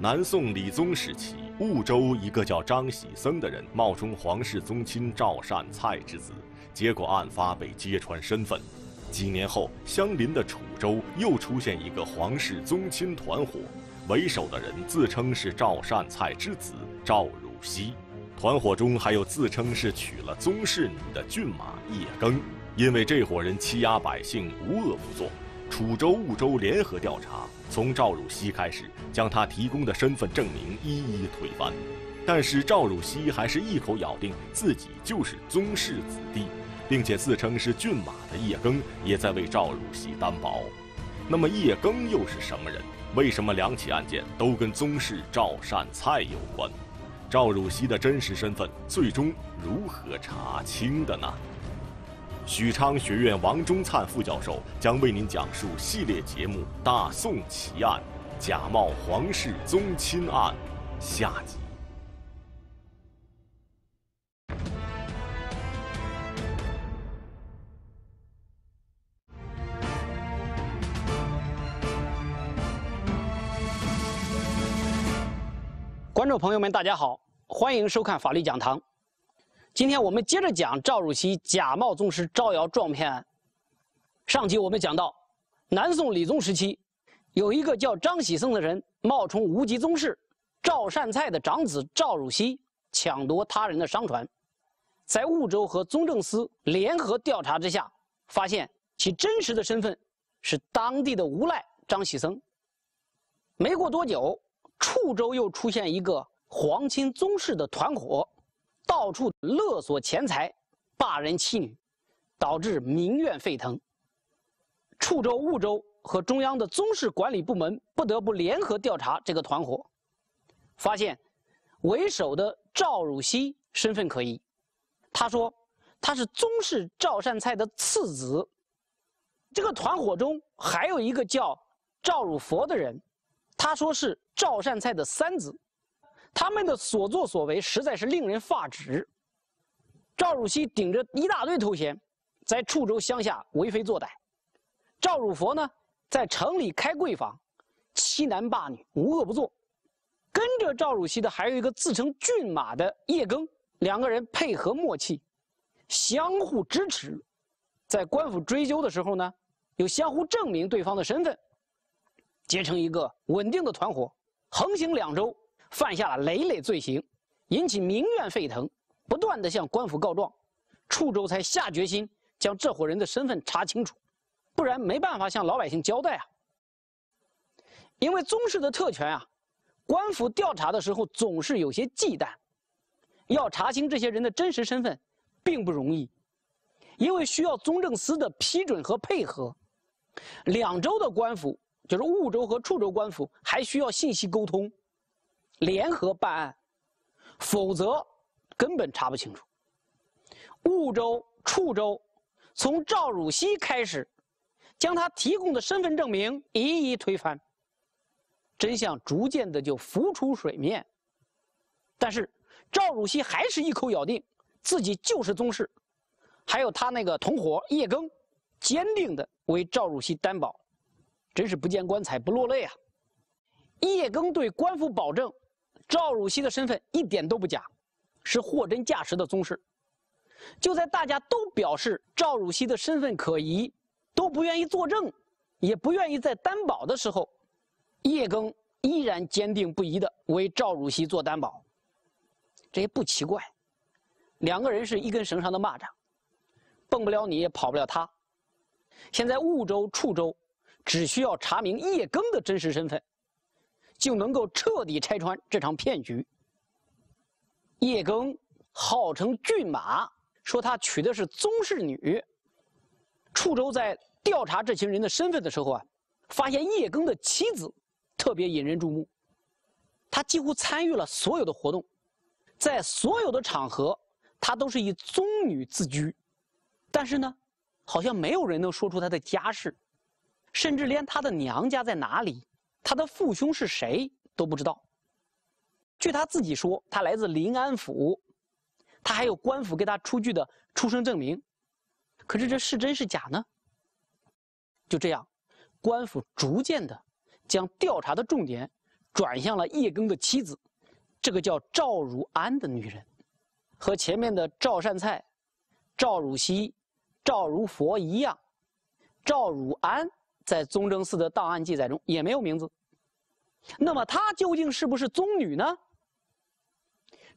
南宋理宗时期，婺州一个叫张喜僧的人冒充皇室宗亲赵善蔡之子，结果案发被揭穿身份。几年后，相邻的楚州又出现一个皇室宗亲团伙，为首的人自称是赵善蔡之子赵汝锡，团伙中还有自称是娶了宗室女的骏马叶更。因为这伙人欺压百姓，无恶不作。楚州、婺州联合调查，从赵汝锡开始，将他提供的身份证明一一推翻。但是赵汝锡还是一口咬定自己就是宗室子弟，并且自称是骏马的叶更也在为赵汝锡担保。那么叶更又是什么人？为什么两起案件都跟宗室赵善蔡有关？赵汝锡的真实身份最终如何查清的呢？许昌学院王忠灿副教授将为您讲述系列节目《大宋奇案：假冒皇室宗亲案》下集。观众朋友们，大家好，欢迎收看《法律讲堂》。今天我们接着讲赵汝锡假冒宗师招摇撞骗。案。上集我们讲到，南宋理宗时期，有一个叫张喜僧的人冒充无极宗室赵善蔡的长子赵汝锡，抢夺他人的商船。在婺州和宗正司联合调查之下，发现其真实的身份是当地的无赖张喜僧。没过多久，处州又出现一个皇亲宗室的团伙。到处勒索钱财、霸人妻女，导致民怨沸腾。处州、婺州和中央的宗室管理部门不得不联合调查这个团伙，发现为首的赵汝锡身份可疑。他说他是宗室赵善菜的次子。这个团伙中还有一个叫赵汝佛的人，他说是赵善菜的三子。他们的所作所为实在是令人发指。赵汝锡顶着一大堆头衔，在滁州乡下为非作歹；赵汝佛呢，在城里开贵坊，欺男霸女，无恶不作。跟着赵汝锡的还有一个自称骏马的叶更，两个人配合默契，相互支持，在官府追究的时候呢，又相互证明对方的身份，结成一个稳定的团伙，横行两州。犯下了累累罪行，引起民怨沸腾，不断地向官府告状，处州才下决心将这伙人的身份查清楚，不然没办法向老百姓交代啊。因为宗室的特权啊，官府调查的时候总是有些忌惮，要查清这些人的真实身份，并不容易，因为需要宗正司的批准和配合，两州的官府，就是婺州和处州官府，还需要信息沟通。联合办案，否则根本查不清楚。婺州、处州，从赵汝锡开始，将他提供的身份证明一一推翻，真相逐渐的就浮出水面。但是赵汝锡还是一口咬定自己就是宗室，还有他那个同伙叶庚，坚定的为赵汝锡担保，真是不见棺材不落泪啊！叶庚对官府保证。赵汝锡的身份一点都不假，是货真价实的宗室。就在大家都表示赵汝锡的身份可疑，都不愿意作证，也不愿意再担保的时候，叶庚依然坚定不移地为赵汝锡做担保。这也不奇怪，两个人是一根绳上的蚂蚱，蹦不了你也跑不了他。现在婺州、处州只需要查明叶庚的真实身份。就能够彻底拆穿这场骗局。叶庚号称骏马，说他娶的是宗室女。楚州在调查这群人的身份的时候啊，发现叶庚的妻子特别引人注目，他几乎参与了所有的活动，在所有的场合，他都是以宗女自居，但是呢，好像没有人能说出她的家世，甚至连她的娘家在哪里。他的父兄是谁都不知道。据他自己说，他来自临安府，他还有官府给他出具的出生证明。可是这是真是假呢？就这样，官府逐渐的将调查的重点转向了叶庚的妻子，这个叫赵汝安的女人，和前面的赵善菜、赵汝熙、赵如佛一样，赵汝安。在宗正寺的档案记载中也没有名字，那么她究竟是不是宗女呢？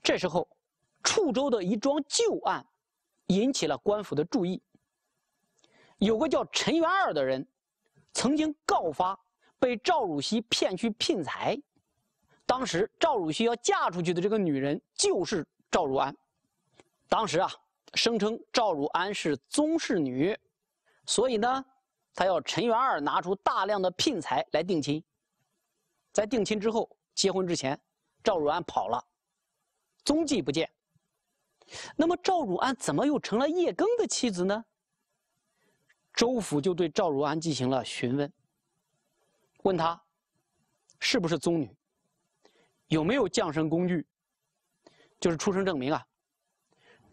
这时候，滁州的一桩旧案引起了官府的注意。有个叫陈元二的人，曾经告发被赵汝锡骗去聘财。当时赵汝锡要嫁出去的这个女人就是赵汝安。当时啊，声称赵汝安是宗室女，所以呢。他要陈元二拿出大量的聘财来定亲，在定亲之后，结婚之前，赵汝安跑了，踪迹不见。那么赵汝安怎么又成了叶庚的妻子呢？周府就对赵汝安进行了询问，问他是不是宗女，有没有降生工具，就是出生证明啊。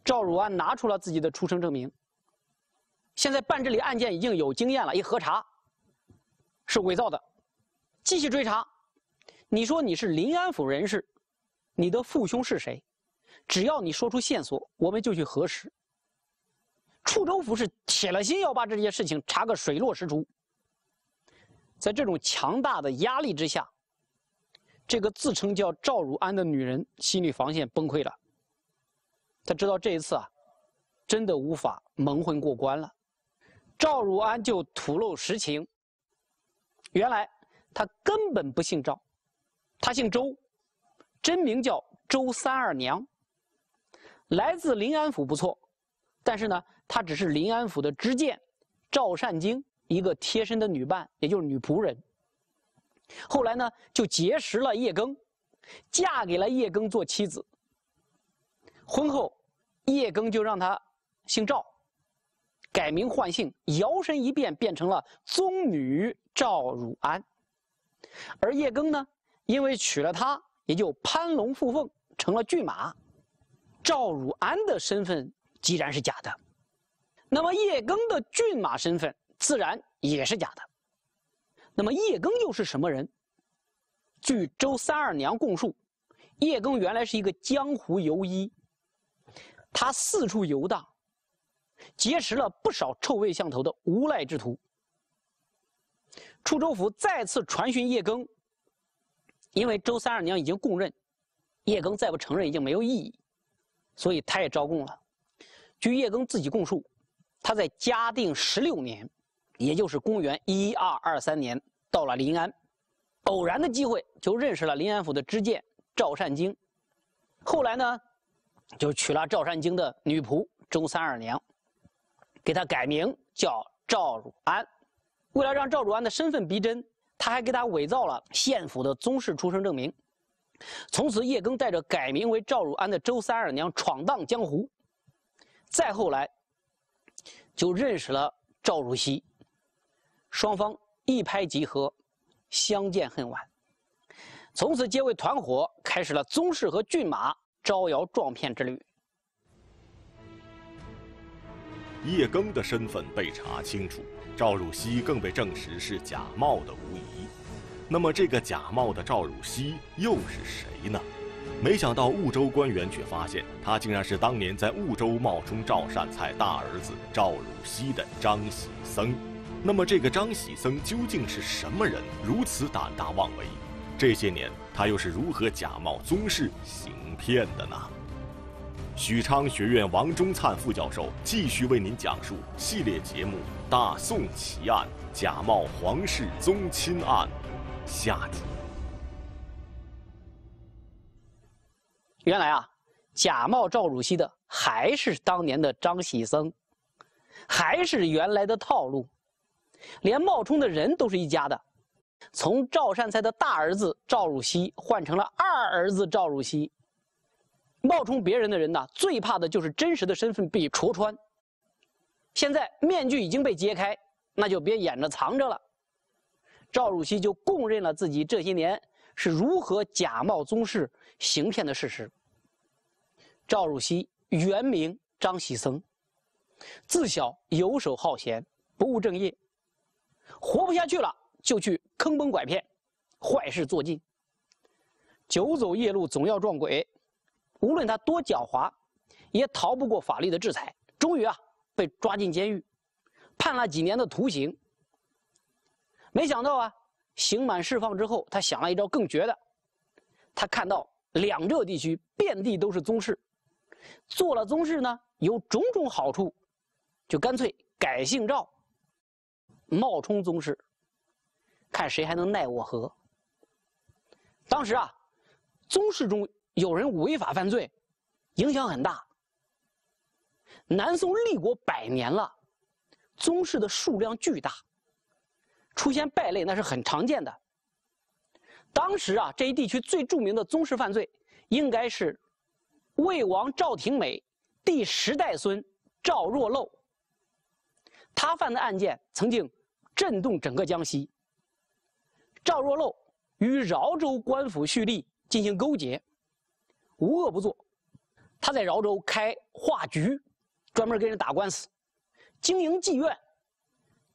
赵汝安拿出了自己的出生证明。现在办这类案件已经有经验了，一核查是伪造的，继续追查。你说你是临安府人士，你的父兄是谁？只要你说出线索，我们就去核实。处州府是铁了心要把这件事情查个水落石出。在这种强大的压力之下，这个自称叫赵汝安的女人心理防线崩溃了。她知道这一次啊，真的无法蒙混过关了。赵汝安就吐露实情，原来他根本不姓赵，他姓周，真名叫周三二娘，来自临安府不错，但是呢，他只是临安府的知县赵善经一个贴身的女伴，也就是女仆人。后来呢，就结识了叶庚，嫁给了叶庚做妻子。婚后，叶庚就让他姓赵。改名换姓，摇身一变，变成了宗女赵汝安。而叶庚呢，因为娶了她，也就攀龙附凤，成了骏马。赵汝安的身份既然是假的，那么叶庚的骏马身份自然也是假的。那么叶庚又是什么人？据周三二娘供述，叶庚原来是一个江湖游医，他四处游荡。结识了不少臭味相投的无赖之徒。楚州府再次传讯叶更，因为周三二娘已经供认，叶更再不承认已经没有意义，所以他也招供了。据叶更自己供述，他在嘉定十六年，也就是公元一二二三年，到了临安，偶然的机会就认识了临安府的知县赵善经，后来呢，就娶了赵善经的女仆周三二娘。给他改名叫赵汝安，为了让赵汝安的身份逼真，他还给他伪造了县府的宗室出生证明。从此，叶庚带着改名为赵汝安的周三二娘闯荡江湖。再后来，就认识了赵汝熙，双方一拍即合，相见恨晚。从此，结为团伙，开始了宗室和骏马招摇撞骗之旅。叶庚的身份被查清楚，赵汝熙更被证实是假冒的无疑。那么这个假冒的赵汝熙又是谁呢？没想到婺州官员却发现，他竟然是当年在婺州冒充赵善蔡大儿子赵汝熙的张喜僧。那么这个张喜僧究竟是什么人？如此胆大妄为，这些年他又是如何假冒宗室行骗的呢？许昌学院王忠灿副教授继续为您讲述系列节目《大宋奇案：假冒皇室宗亲案》下集。原来啊，假冒赵汝熙的还是当年的张喜僧，还是原来的套路，连冒充的人都是一家的，从赵善才的大儿子赵汝熙换成了二儿子赵汝熙。冒充别人的人呢，最怕的就是真实的身份被戳穿。现在面具已经被揭开，那就别掩着藏着了。赵汝锡就供认了自己这些年是如何假冒宗室行骗的事实。赵汝锡原名张喜曾，自小游手好闲，不务正业，活不下去了，就去坑蒙拐骗，坏事做尽。久走夜路总要撞鬼。无论他多狡猾，也逃不过法律的制裁。终于啊，被抓进监狱，判了几年的徒刑。没想到啊，刑满释放之后，他想了一招更绝的。他看到两浙地区遍地都是宗室，做了宗室呢有种种好处，就干脆改姓赵，冒充宗室，看谁还能奈我何。当时啊，宗室中。有人违法犯罪，影响很大。南宋立国百年了，宗室的数量巨大，出现败类那是很常见的。当时啊，这一地区最著名的宗室犯罪，应该是魏王赵廷美第十代孙赵若漏。他犯的案件曾经震动整个江西。赵若漏与饶州官府蓄力进行勾结。无恶不作，他在饶州开画局，专门跟人打官司，经营妓院，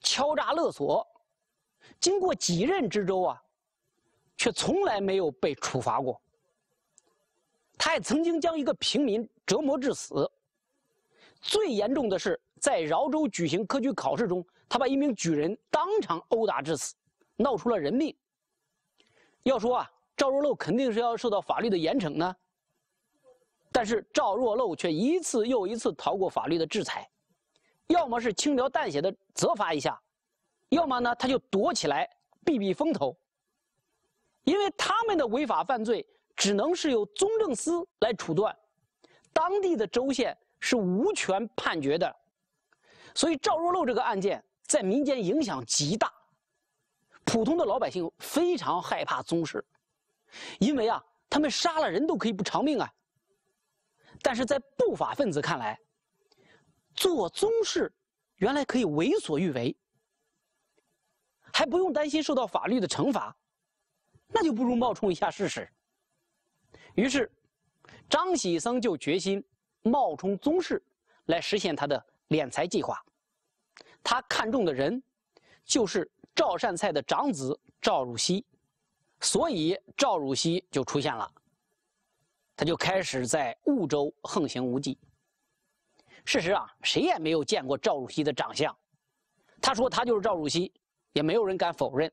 敲诈勒索。经过几任知州啊，却从来没有被处罚过。他也曾经将一个平民折磨致死。最严重的是，在饶州举行科举考试中，他把一名举人当场殴打致死，闹出了人命。要说啊，赵若漏肯定是要受到法律的严惩呢。但是赵若漏却一次又一次逃过法律的制裁，要么是轻描淡写的责罚一下，要么呢他就躲起来避避风头。因为他们的违法犯罪只能是由宗正司来处断，当地的州县是无权判决的。所以赵若漏这个案件在民间影响极大，普通的老百姓非常害怕宗室，因为啊他们杀了人都可以不偿命啊。但是在不法分子看来，做宗室原来可以为所欲为，还不用担心受到法律的惩罚，那就不如冒充一下试试。于是，张喜生就决心冒充宗室，来实现他的敛财计划。他看中的人就是赵善菜的长子赵汝锡，所以赵汝锡就出现了。他就开始在婺州横行无忌。事实啊，谁也没有见过赵汝愚的长相。他说他就是赵汝愚，也没有人敢否认。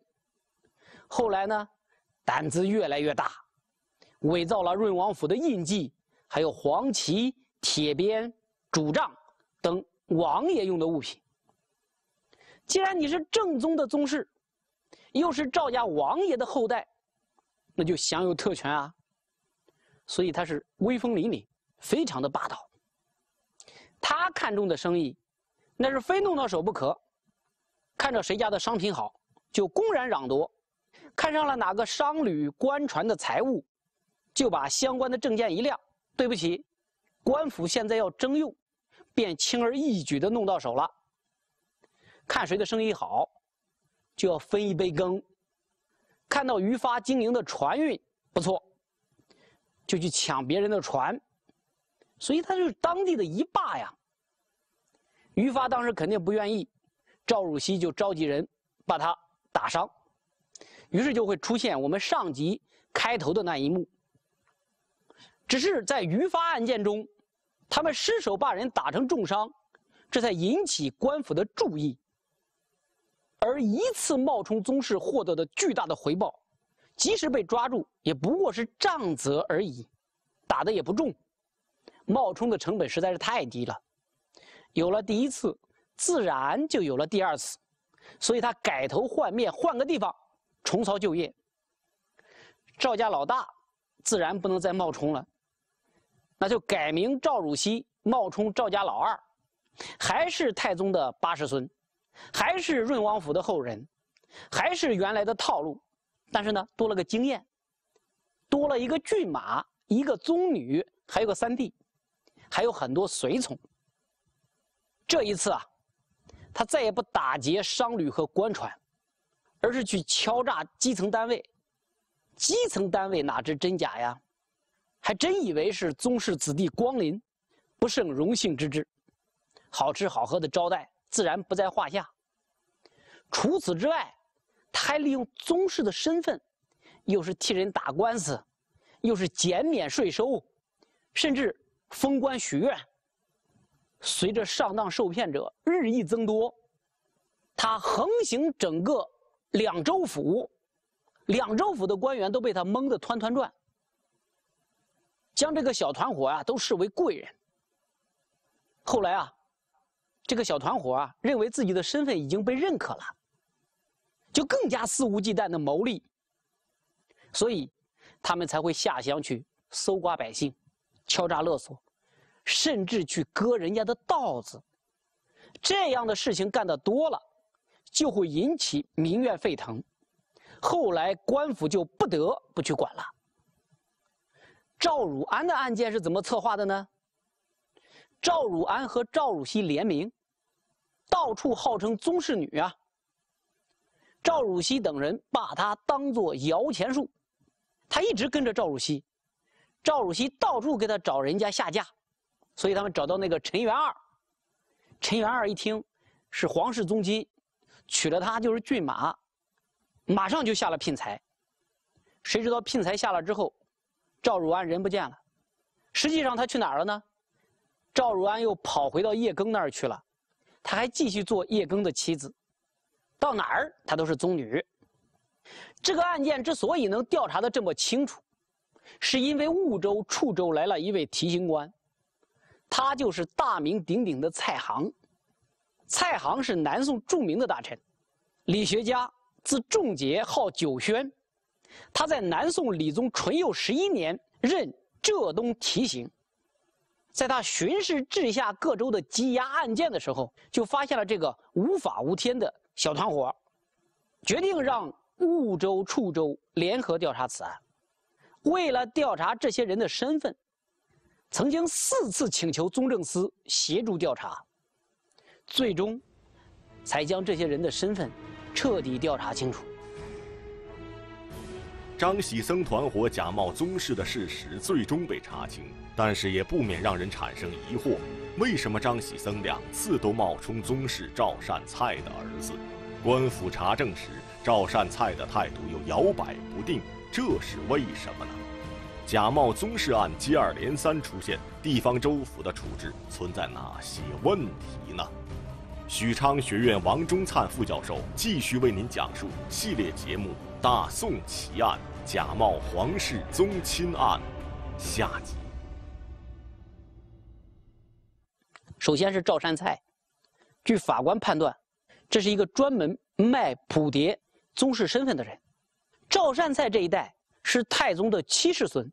后来呢，胆子越来越大，伪造了润王府的印记，还有黄旗、铁鞭、竹杖等王爷用的物品。既然你是正宗的宗室，又是赵家王爷的后代，那就享有特权啊。所以他是威风凛凛，非常的霸道。他看中的生意，那是非弄到手不可。看着谁家的商品好，就公然攘夺；看上了哪个商旅官船的财物，就把相关的证件一亮，对不起，官府现在要征用，便轻而易举的弄到手了。看谁的生意好，就要分一杯羹。看到于发经营的船运不错。就去抢别人的船，所以他就是当地的一霸呀。于发当时肯定不愿意，赵汝锡就召集人把他打伤，于是就会出现我们上集开头的那一幕。只是在于发案件中，他们失手把人打成重伤，这才引起官府的注意，而一次冒充宗室获得的巨大的回报。即使被抓住，也不过是杖责而已，打的也不重，冒充的成本实在是太低了。有了第一次，自然就有了第二次，所以他改头换面，换个地方，重操旧业。赵家老大自然不能再冒充了，那就改名赵汝锡，冒充赵家老二，还是太宗的八世孙，还是润王府的后人，还是原来的套路。但是呢，多了个经验，多了一个骏马，一个宗女，还有个三弟，还有很多随从。这一次啊，他再也不打劫商旅和官船，而是去敲诈基层单位。基层单位哪知真假呀？还真以为是宗室子弟光临，不胜荣幸之至，好吃好喝的招待自然不在话下。除此之外，他还利用宗室的身份，又是替人打官司，又是减免税收，甚至封官许愿。随着上当受骗者日益增多，他横行整个两州府，两州府的官员都被他蒙得团团转，将这个小团伙啊都视为贵人。后来啊，这个小团伙啊认为自己的身份已经被认可了。就更加肆无忌惮的谋利，所以他们才会下乡去搜刮百姓、敲诈勒索，甚至去割人家的稻子。这样的事情干的多了，就会引起民怨沸腾。后来官府就不得不去管了。赵汝安的案件是怎么策划的呢？赵汝安和赵汝锡联名，到处号称宗室女啊。赵汝锡等人把他当作摇钱树，他一直跟着赵汝锡，赵汝锡到处给他找人家下嫁，所以他们找到那个陈元二，陈元二一听是皇室宗亲，娶了他就是骏马，马上就下了聘财，谁知道聘财下了之后，赵汝安人不见了，实际上他去哪儿了呢？赵汝安又跑回到叶庚那儿去了，他还继续做叶庚的妻子。到哪儿他都是宗女。这个案件之所以能调查的这么清楚，是因为婺州、处州来了一位提刑官，他就是大名鼎鼎的蔡杭。蔡杭是南宋著名的大臣、理学家，字仲杰，号九轩。他在南宋理宗淳佑十一年任浙东提刑，在他巡视治下各州的羁押案件的时候，就发现了这个无法无天的。小团伙决定让婺州、处州联合调查此案。为了调查这些人的身份，曾经四次请求宗正司协助调查，最终才将这些人的身份彻底调查清楚。张喜僧团伙假冒宗室的事实最终被查清，但是也不免让人产生疑惑：为什么张喜僧两次都冒充宗室赵善菜的儿子？官府查证时，赵善菜的态度又摇摆不定，这是为什么呢？假冒宗室案接二连三出现，地方州府的处置存在哪些问题呢？许昌学院王忠灿副教授继续为您讲述系列节目《大宋奇案：假冒皇室宗亲案》下集。首先是赵善菜，据法官判断，这是一个专门卖谱牒宗室身份的人。赵善菜这一代是太宗的七世孙，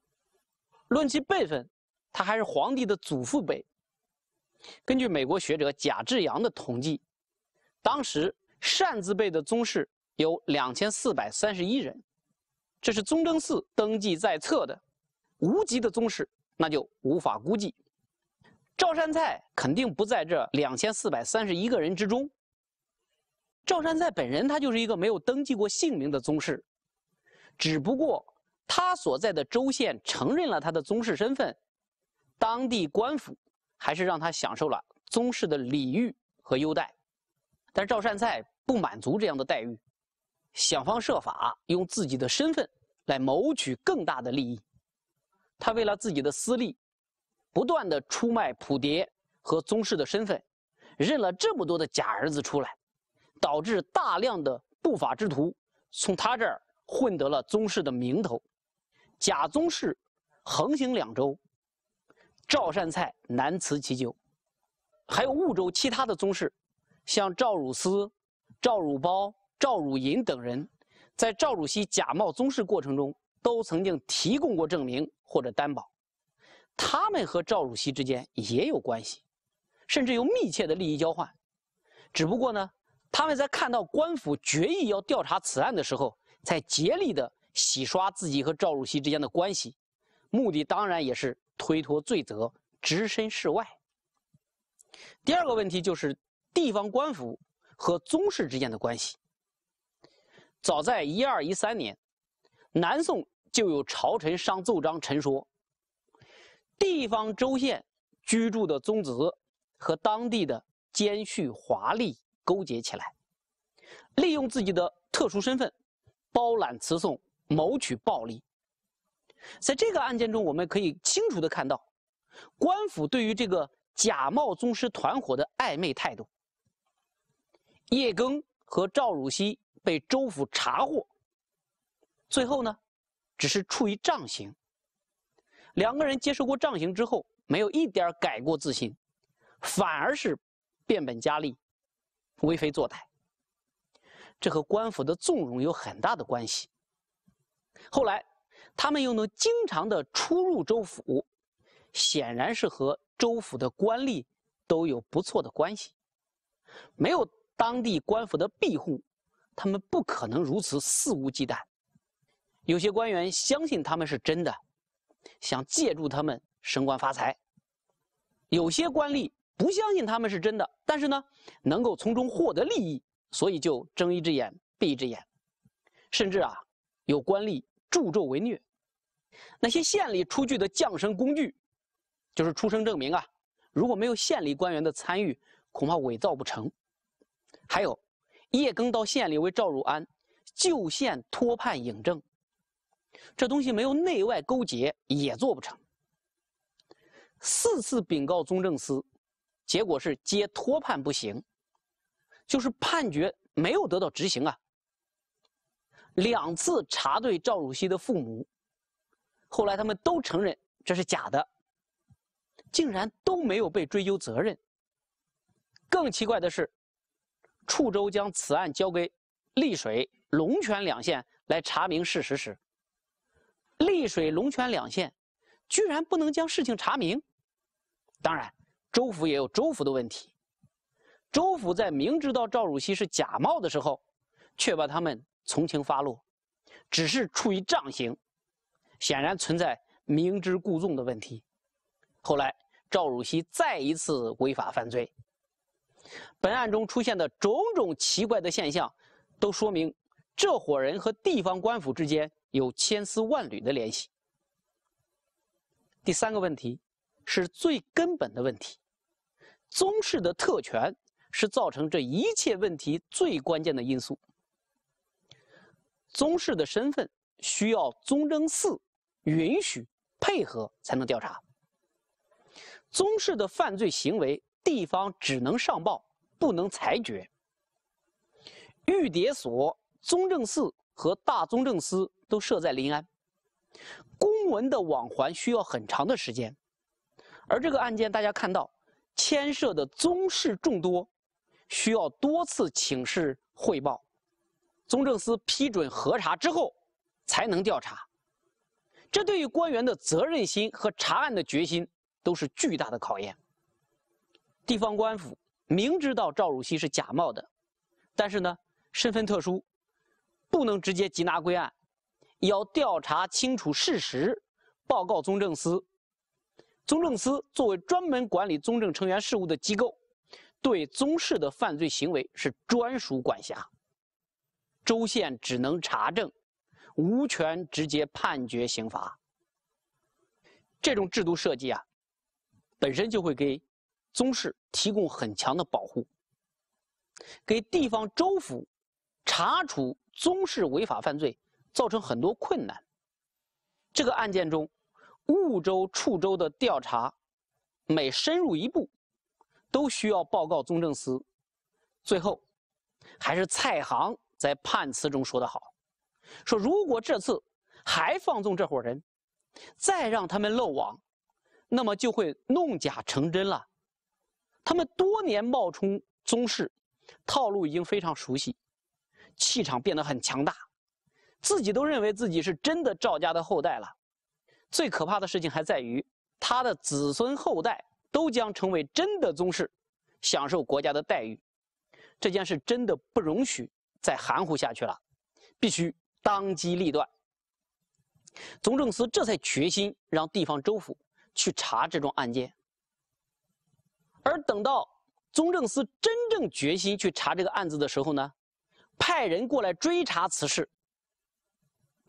论其辈分，他还是皇帝的祖父辈。根据美国学者贾志阳的统计，当时擅自辈的宗室有两千四百三十一人，这是宗正寺登记在册的，无极的宗室那就无法估计。赵山菜肯定不在这两千四百三十一个人之中。赵山菜本人他就是一个没有登记过姓名的宗室，只不过他所在的州县承认了他的宗室身份，当地官府。还是让他享受了宗室的礼遇和优待，但赵善赛不满足这样的待遇，想方设法用自己的身份来谋取更大的利益。他为了自己的私利，不断的出卖普蝶和宗室的身份，认了这么多的假儿子出来，导致大量的不法之徒从他这儿混得了宗室的名头，假宗室横行两周，赵善蔡难辞其咎，还有婺州其他的宗室，像赵汝思、赵汝苞、赵汝寅等人，在赵汝锡假冒宗室过程中，都曾经提供过证明或者担保。他们和赵汝锡之间也有关系，甚至有密切的利益交换。只不过呢，他们在看到官府决议要调查此案的时候，才竭力的洗刷自己和赵汝锡之间的关系。目的当然也是推脱罪责，置身事外。第二个问题就是地方官府和宗室之间的关系。早在一二一三年，南宋就有朝臣上奏章陈说，地方州县居住的宗族和当地的奸胥华丽勾结起来，利用自己的特殊身份，包揽词讼，谋取暴利。在这个案件中，我们可以清楚地看到，官府对于这个假冒宗师团伙的暧昧态度。叶庚和赵汝锡被州府查获，最后呢，只是处以杖刑。两个人接受过杖刑之后，没有一点改过自新，反而是变本加厉，为非作歹。这和官府的纵容有很大的关系。后来。他们又能经常的出入州府，显然是和州府的官吏都有不错的关系。没有当地官府的庇护，他们不可能如此肆无忌惮。有些官员相信他们是真的，想借助他们升官发财；有些官吏不相信他们是真的，但是呢，能够从中获得利益，所以就睁一只眼闭一只眼，甚至啊，有官吏助纣为虐。那些县里出具的降生工具，就是出生证明啊，如果没有县里官员的参与，恐怕伪造不成。还有，叶庚到县里为赵汝安旧县托判引证，这东西没有内外勾结也做不成。四次禀告宗正司，结果是皆托判不行，就是判决没有得到执行啊。两次查对赵汝溪的父母。后来他们都承认这是假的，竟然都没有被追究责任。更奇怪的是，处州将此案交给丽水、龙泉两县来查明事实时，丽水、龙泉两县居然不能将事情查明。当然，州府也有州府的问题，州府在明知道赵汝锡是假冒的时候，却把他们从轻发落，只是出于杖刑。显然存在明知故纵的问题。后来，赵汝锡再一次违法犯罪。本案中出现的种种奇怪的现象，都说明这伙人和地方官府之间有千丝万缕的联系。第三个问题是最根本的问题，宗室的特权是造成这一切问题最关键的因素。宗室的身份需要宗正寺。允许配合才能调查宗室的犯罪行为，地方只能上报，不能裁决。玉牒所、宗正寺和大宗正司都设在临安，公文的往还需要很长的时间。而这个案件，大家看到，牵涉的宗室众多，需要多次请示汇报，宗正司批准核查之后，才能调查。这对于官员的责任心和查案的决心都是巨大的考验。地方官府明知道赵汝锡是假冒的，但是呢，身份特殊，不能直接缉拿归案，要调查清楚事实，报告宗正司。宗正司作为专门管理宗正成员事务的机构，对宗室的犯罪行为是专属管辖，州县只能查证。无权直接判决刑罚。这种制度设计啊，本身就会给宗室提供很强的保护，给地方州府查处宗室违法犯罪造成很多困难。这个案件中，婺州、处州的调查，每深入一步，都需要报告宗正司。最后，还是蔡杭在判词中说得好。说如果这次还放纵这伙人，再让他们漏网，那么就会弄假成真了。他们多年冒充宗室，套路已经非常熟悉，气场变得很强大，自己都认为自己是真的赵家的后代了。最可怕的事情还在于，他的子孙后代都将成为真的宗室，享受国家的待遇。这件事真的不容许再含糊下去了，必须。当机立断，宗正司这才决心让地方州府去查这桩案件。而等到宗正司真正决心去查这个案子的时候呢，派人过来追查此事，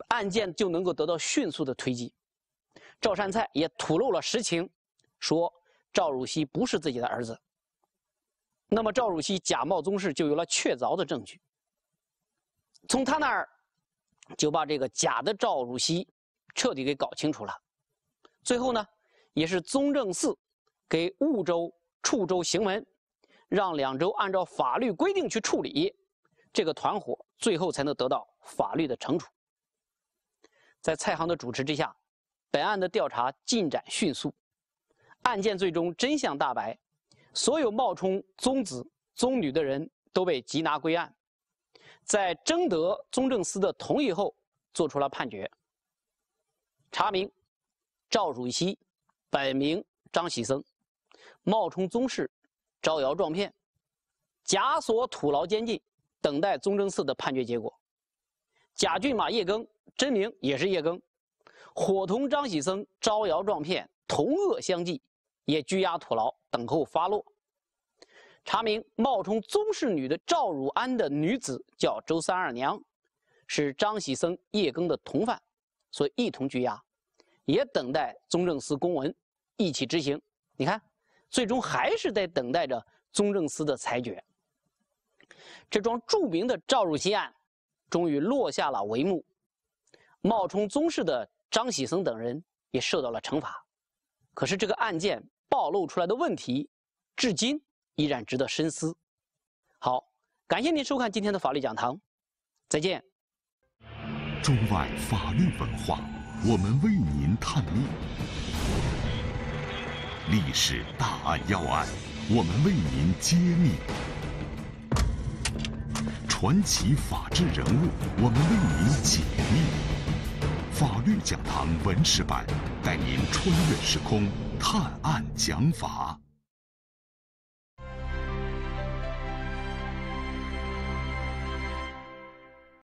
案件就能够得到迅速的推进。赵善蔡也吐露了实情，说赵汝锡不是自己的儿子。那么赵汝锡假冒宗室就有了确凿的证据，从他那儿。就把这个假的赵汝锡彻底给搞清楚了。最后呢，也是宗正寺给婺州、处州行文，让两州按照法律规定去处理这个团伙，最后才能得到法律的惩处。在蔡杭的主持之下，本案的调查进展迅速，案件最终真相大白，所有冒充宗子、宗女的人都被缉拿归案。在征得宗正司的同意后，做出了判决。查明，赵汝锡，本名张喜僧，冒充宗室，招摇撞骗，假锁土牢监禁，等待宗正司的判决结果。贾俊马叶庚，真名也是叶庚，伙同张喜僧招摇撞骗，同恶相济，也拘押土牢，等候发落。查明冒充宗室女的赵汝安的女子叫周三二娘，是张喜僧叶更的同犯，所以一同拘押，也等待宗正司公文，一起执行。你看，最终还是在等待着宗正司的裁决。这桩著名的赵汝熙案，终于落下了帷幕。冒充宗室的张喜僧等人也受到了惩罚，可是这个案件暴露出来的问题，至今。依然值得深思。好，感谢您收看今天的法律讲堂，再见。中外法律文化，我们为您探秘；历史大案要案，我们为您揭秘；传奇法治人物，我们为您解密。法律讲堂文史版，带您穿越时空，探案讲法。